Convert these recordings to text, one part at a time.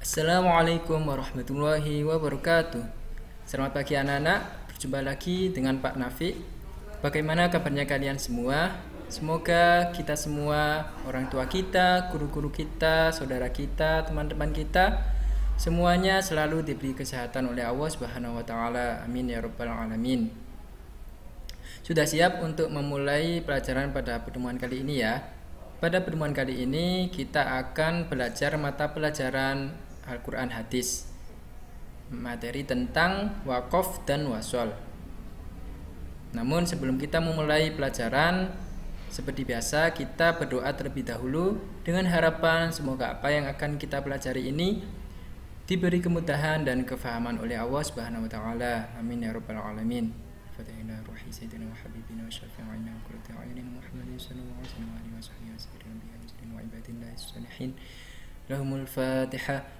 Assalamualaikum warahmatullahi wabarakatuh Selamat pagi anak-anak Berjumpa lagi dengan Pak Nafi Bagaimana kabarnya kalian semua? Semoga kita semua, orang tua kita, guru-guru kita, saudara kita, teman-teman kita Semuanya selalu diberi kesehatan oleh Allah Subhanahu wa taala. Amin ya rabbal alamin. Sudah siap untuk memulai pelajaran pada pertemuan kali ini ya? Pada pertemuan kali ini kita akan belajar mata pelajaran Al-Quran hadis materi tentang wakof dan wasol namun sebelum kita memulai pelajaran seperti biasa kita berdoa terlebih dahulu dengan harapan semoga apa yang akan kita pelajari ini diberi kemudahan dan kefahaman oleh Allah Subhanahu wa taala. Amin ya rabbal alamin. Fatihina ruhi sayyidina wa habibina wa syafi'ina wa Muhammadin sallallahu alaihi wa alihi wa sahbihi wa sallam wa ibadillah salihin. Lahumul Fatihah.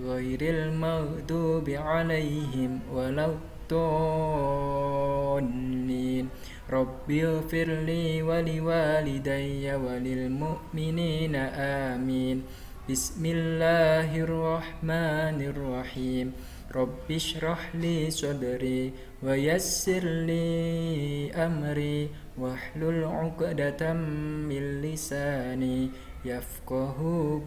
غير المغضوب عليهم ولا الضالين رب اغفر لي ولوالدي وللمؤمنين آمين بسم الله الرحمن الرحيم رب اشرح لي صدري ويسر لي أمري واحلل عقدة من لساني يفقه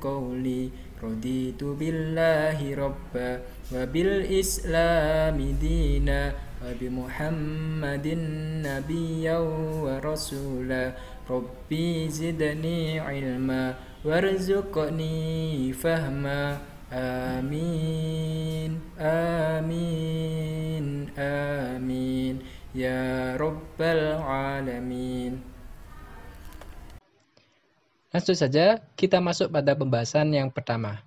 قولي رضيت بالله ربا وبالإسلام دينا وبمحمد نبيا ورسولا ربي زدني علما وارزقني فهما آمين آمين آمين يا رب العالمين Langsung saja kita masuk pada pembahasan yang pertama,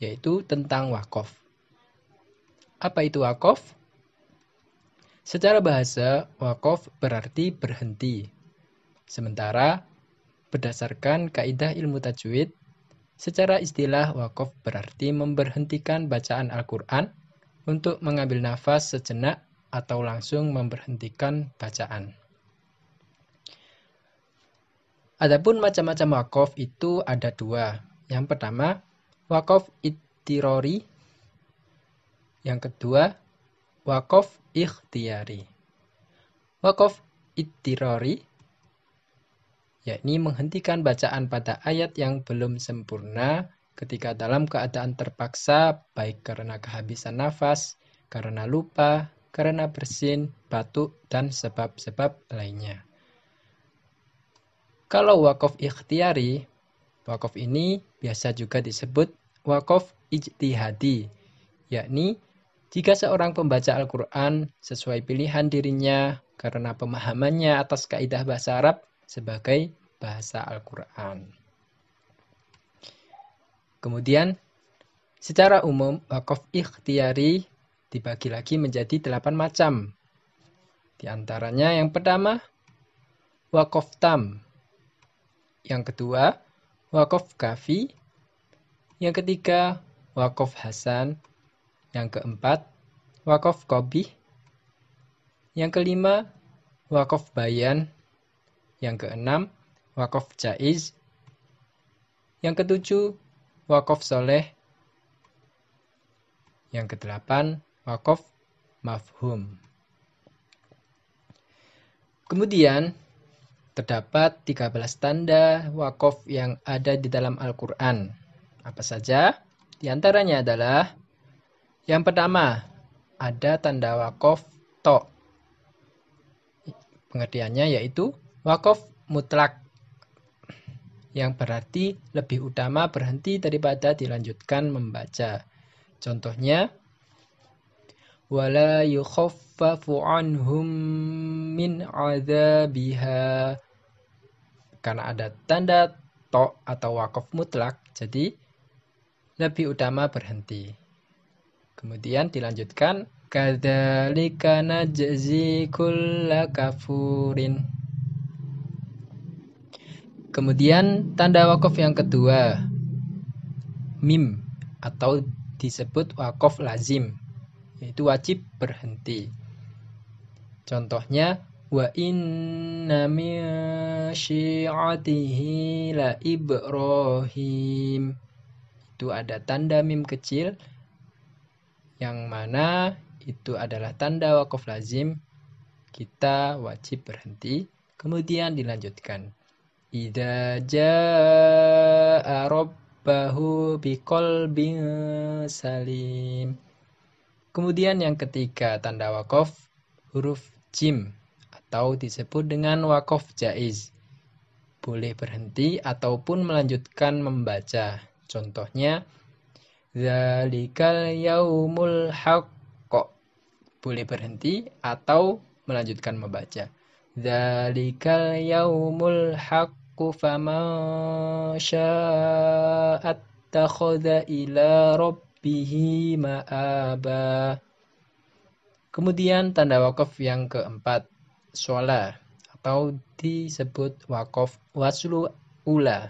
yaitu tentang wakaf. Apa itu wakaf? Secara bahasa, wakaf berarti berhenti. Sementara, berdasarkan kaidah ilmu tajwid, secara istilah wakaf berarti memberhentikan bacaan Al-Quran untuk mengambil nafas sejenak atau langsung memberhentikan bacaan. Adapun macam-macam wakaf itu ada dua. Yang pertama, wakaf itirori. Yang kedua, wakaf ikhtiari. Wakaf itirori yakni menghentikan bacaan pada ayat yang belum sempurna ketika dalam keadaan terpaksa baik karena kehabisan nafas, karena lupa, karena bersin, batuk, dan sebab-sebab lainnya. Kalau wakaf ikhtiari, wakaf ini biasa juga disebut wakaf ijtihadi, yakni jika seorang pembaca Al-Quran sesuai pilihan dirinya karena pemahamannya atas kaidah bahasa Arab sebagai bahasa Al-Quran. Kemudian, secara umum wakaf ikhtiari dibagi lagi menjadi delapan macam. Di antaranya yang pertama, wakaf tam, yang kedua, wakaf kafi. Yang ketiga, wakaf hasan. Yang keempat, wakaf Kobi, Yang kelima, wakaf bayan. Yang keenam, wakaf jaiz. Yang ketujuh, wakaf soleh. Yang kedelapan, wakaf mafhum. Kemudian, Terdapat 13 tanda wakaf yang ada di dalam Al-Quran. Apa saja? Di antaranya adalah yang pertama, ada tanda wakaf to. Pengertiannya yaitu wakaf mutlak yang berarti lebih utama berhenti daripada dilanjutkan membaca. Contohnya, ولا يخفف anhum min azabiha karena ada tanda to atau wakaf mutlak jadi lebih utama berhenti kemudian dilanjutkan kadzalika najzi kafurin kemudian tanda wakaf yang kedua mim atau disebut wakaf lazim itu wajib berhenti. Contohnya wa inna min la Ibrahim. Itu ada tanda mim kecil yang mana itu adalah tanda wakaf lazim kita wajib berhenti kemudian dilanjutkan idza jaa rabbahu biqalbin salim Kemudian yang ketiga, tanda wakof huruf jim atau disebut dengan wakof jaiz. Boleh berhenti ataupun melanjutkan membaca. Contohnya, Zalikal yaumul haqqo. Boleh berhenti atau melanjutkan membaca. Zalikal yaumul haqqu faman sya'at ila rabb bihi ma'aba. Kemudian tanda wakaf yang keempat, sholat atau disebut wakaf waslu ula.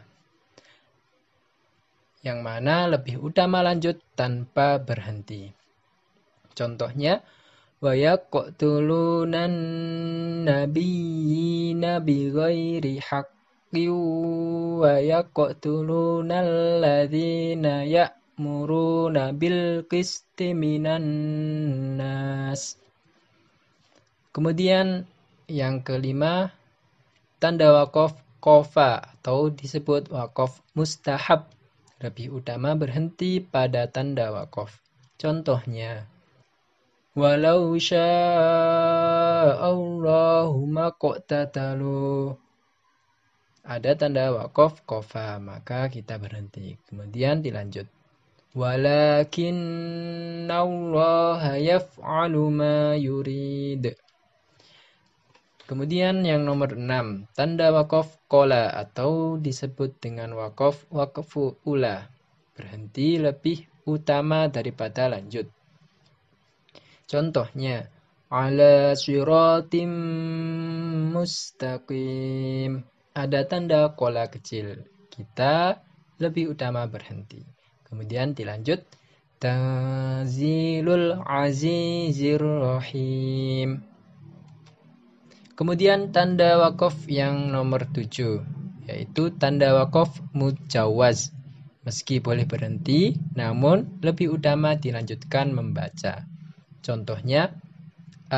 Yang mana lebih utama lanjut tanpa berhenti. Contohnya, وَيَقْتُلُونَ النَّبِيِّينَ بِغَيْرِ حَقٍّ وَيَقْتُلُونَ الَّذِينَ يَأْمُرُونَ ta'muruna bil qisti nas. Kemudian yang kelima, tanda wakaf kofa atau disebut wakaf mustahab. Lebih utama berhenti pada tanda wakaf. Contohnya, Walau Allahumma qatatalu. Ada tanda wakaf kofa, maka kita berhenti. Kemudian dilanjut. ولكن الله yaf'alu ma yurid. Kemudian yang nomor enam, tanda wakaf kola atau disebut dengan wakaf wakfu ula. Berhenti lebih utama daripada lanjut. Contohnya, ala siratim mustaqim. Ada tanda kola kecil. Kita lebih utama berhenti. Kemudian dilanjut Tazilul Azizir Rahim. Kemudian tanda wakaf yang nomor 7 yaitu tanda wakaf mujawaz. Meski boleh berhenti, namun lebih utama dilanjutkan membaca. Contohnya,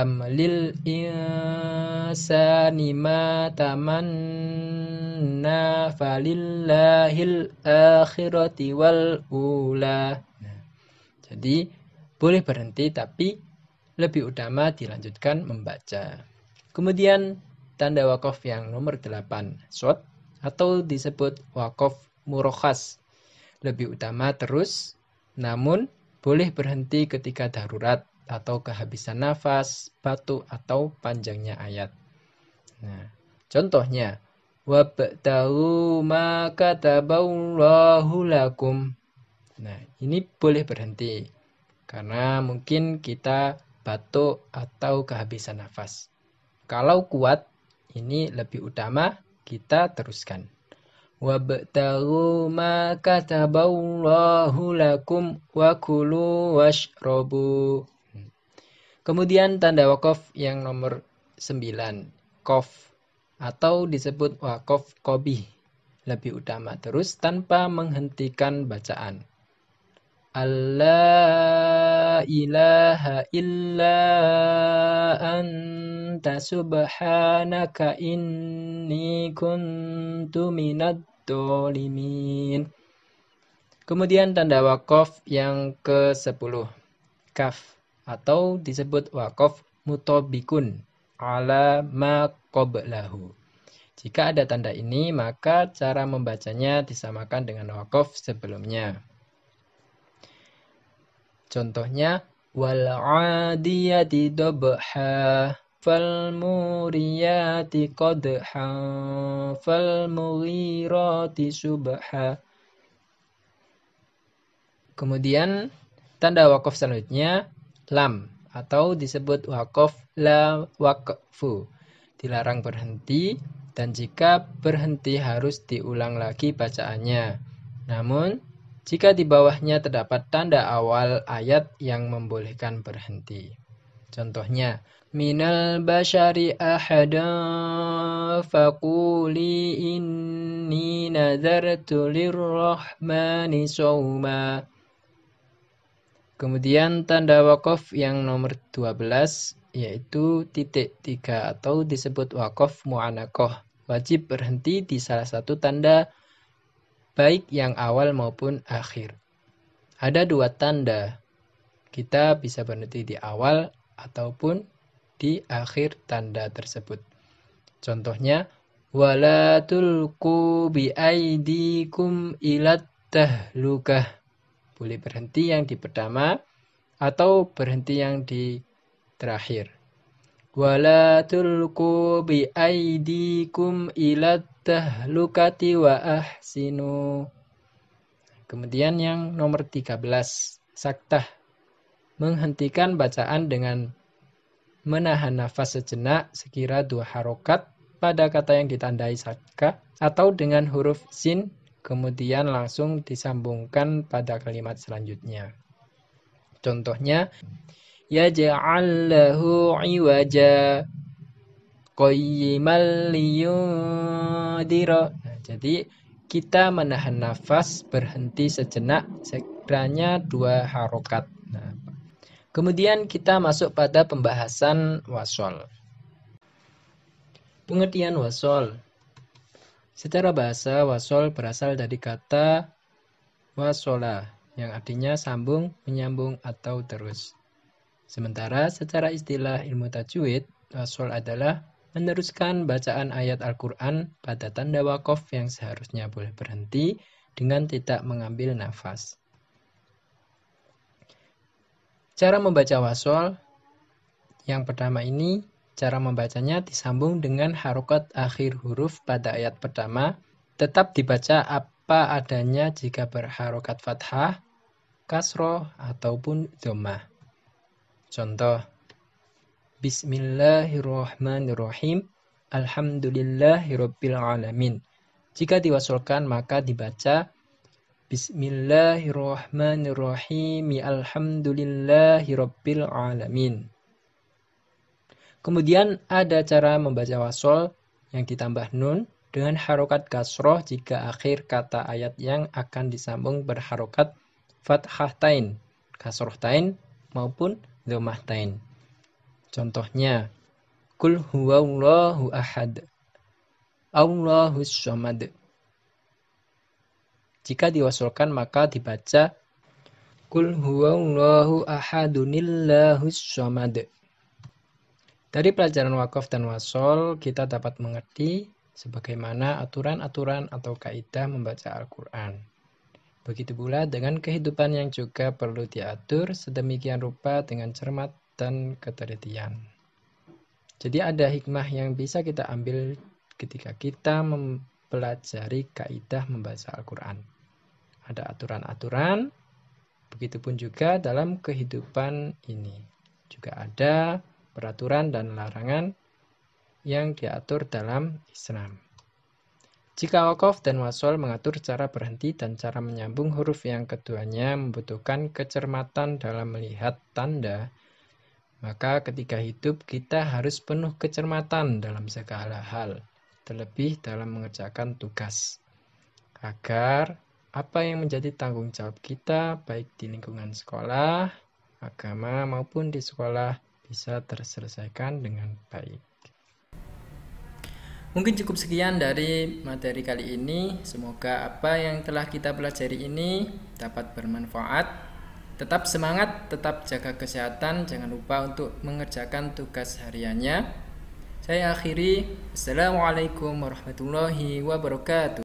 am lil insani ma tamanna falillahil akhirati wal ula jadi boleh berhenti tapi lebih utama dilanjutkan membaca kemudian tanda wakaf yang nomor 8 shot atau disebut wakaf murokhas lebih utama terus namun boleh berhenti ketika darurat atau kehabisan nafas, batuk, atau panjangnya ayat. Nah, contohnya, wabtahu ma kataballahu lakum. Nah, ini boleh berhenti karena mungkin kita batuk atau kehabisan nafas. Kalau kuat, ini lebih utama kita teruskan. Wabtahu ma kataballahu lakum wa kulu washrabu. Kemudian tanda wakaf yang nomor 9, kof atau disebut wakaf kobi lebih utama terus tanpa menghentikan bacaan. Allah ilaha illa anta subhanaka inni kuntu minad dolimin. Kemudian tanda wakaf yang ke-10. Kaf atau disebut wakaf mutobikun ala ma qoblahu. Jika ada tanda ini, maka cara membacanya disamakan dengan wakaf sebelumnya. Contohnya, wal adiyati dobha fal muriyati qadha fal mughirati subha. Kemudian, tanda wakaf selanjutnya lam atau disebut wakof la wakfu. Dilarang berhenti dan jika berhenti harus diulang lagi bacaannya. Namun, jika di bawahnya terdapat tanda awal ayat yang membolehkan berhenti. Contohnya, minal basyari ahada faquli inni nadartu lirrahmani sawma. Kemudian tanda wakof yang nomor 12 yaitu titik 3 atau disebut wakof mu'anakoh. Wajib berhenti di salah satu tanda baik yang awal maupun akhir. Ada dua tanda. Kita bisa berhenti di awal ataupun di akhir tanda tersebut. Contohnya, wala tulku biaidikum ilat tahlukah boleh berhenti yang di pertama atau berhenti yang di terakhir. Wala tulku bi aidikum ila tahlukati wa ahsinu. Kemudian yang nomor 13, saktah. Menghentikan bacaan dengan menahan nafas sejenak sekira dua harokat pada kata yang ditandai saktah atau dengan huruf sin kemudian langsung disambungkan pada kalimat selanjutnya. Contohnya, ya ja'allahu iwaja qayyimal liyudira. Nah, jadi kita menahan nafas berhenti sejenak sekiranya dua harokat. Nah, kemudian kita masuk pada pembahasan wasol. Pengertian wasol Secara bahasa, wasol berasal dari kata wasola, yang artinya sambung, menyambung, atau terus. Sementara secara istilah ilmu tajwid, wasol adalah meneruskan bacaan ayat Al-Quran pada tanda wakof yang seharusnya boleh berhenti dengan tidak mengambil nafas. Cara membaca wasol yang pertama ini Cara membacanya disambung dengan harokat akhir huruf pada ayat pertama. Tetap dibaca apa adanya jika berharokat fathah, kasroh, ataupun domah. Contoh, Bismillahirrahmanirrahim. Alhamdulillahirrabbilalamin. Jika diwasulkan maka dibaca Bismillahirrahmanirrahim, Alhamdulillahirrabbilalamin. Kemudian ada cara membaca wasol yang ditambah nun dengan harokat kasroh jika akhir kata ayat yang akan disambung berharokat fathah tain, kasroh tain maupun domah tain. Contohnya, Kul huwa Allahu ahad. Allahu samad. Jika diwasulkan maka dibaca Kul huwa Allahu ahadunillahu dari pelajaran wakaf dan wasol, kita dapat mengerti sebagaimana aturan-aturan atau kaidah membaca Al-Quran. Begitu pula dengan kehidupan yang juga perlu diatur sedemikian rupa dengan cermat dan ketelitian. Jadi ada hikmah yang bisa kita ambil ketika kita mempelajari kaidah membaca Al-Quran. Ada aturan-aturan, begitupun juga dalam kehidupan ini. Juga ada peraturan dan larangan yang diatur dalam Islam. Jika wakaf dan wasol mengatur cara berhenti dan cara menyambung huruf yang keduanya membutuhkan kecermatan dalam melihat tanda, maka ketika hidup kita harus penuh kecermatan dalam segala hal, terlebih dalam mengerjakan tugas. Agar apa yang menjadi tanggung jawab kita baik di lingkungan sekolah, agama maupun di sekolah bisa terselesaikan dengan baik. Mungkin cukup sekian dari materi kali ini. Semoga apa yang telah kita pelajari ini dapat bermanfaat. Tetap semangat, tetap jaga kesehatan. Jangan lupa untuk mengerjakan tugas hariannya. Saya akhiri. Assalamualaikum warahmatullahi wabarakatuh.